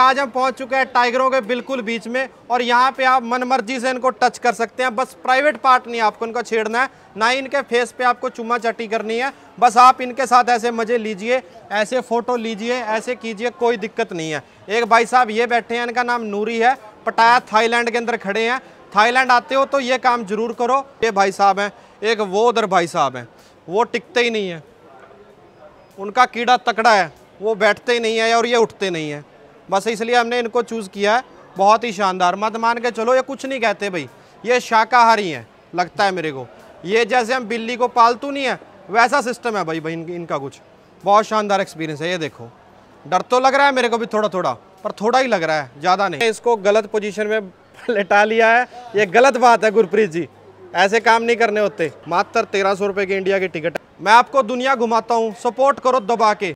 आज हम पहुंच चुके हैं टाइगरों के बिल्कुल बीच में और यहाँ पे आप मनमर्जी से इनको टच कर सकते हैं बस प्राइवेट पार्ट नहीं आपको इनका छेड़ना है ना ही इनके फेस पे आपको चुमा चटी करनी है बस आप इनके साथ ऐसे मज़े लीजिए ऐसे फ़ोटो लीजिए ऐसे कीजिए कोई दिक्कत नहीं है एक भाई साहब ये बैठे हैं इनका नाम नूरी है पटाया थाईलैंड के अंदर खड़े हैं थाईलैंड आते हो तो ये काम जरूर करो ये भाई साहब हैं एक वो उधर भाई साहब हैं वो टिकते ही नहीं है उनका कीड़ा तकड़ा है वो बैठते ही नहीं है और ये उठते नहीं है बस इसलिए हमने इनको चूज़ किया है बहुत ही शानदार मत मान के चलो ये कुछ नहीं कहते भाई ये शाकाहारी हैं लगता है मेरे को ये जैसे हम बिल्ली को पालतू नहीं है वैसा सिस्टम है भाई भाई इनका कुछ बहुत शानदार एक्सपीरियंस है ये देखो डर तो लग रहा है मेरे को भी थोड़ा थोड़ा पर थोड़ा ही लग रहा है ज़्यादा नहीं इसको गलत पोजीशन में लेटा लिया है ये गलत बात है गुरप्रीत जी ऐसे काम नहीं करने होते मात्र तेरह सौ रुपये की इंडिया की टिकट मैं आपको दुनिया घुमाता हूँ सपोर्ट करो दबा के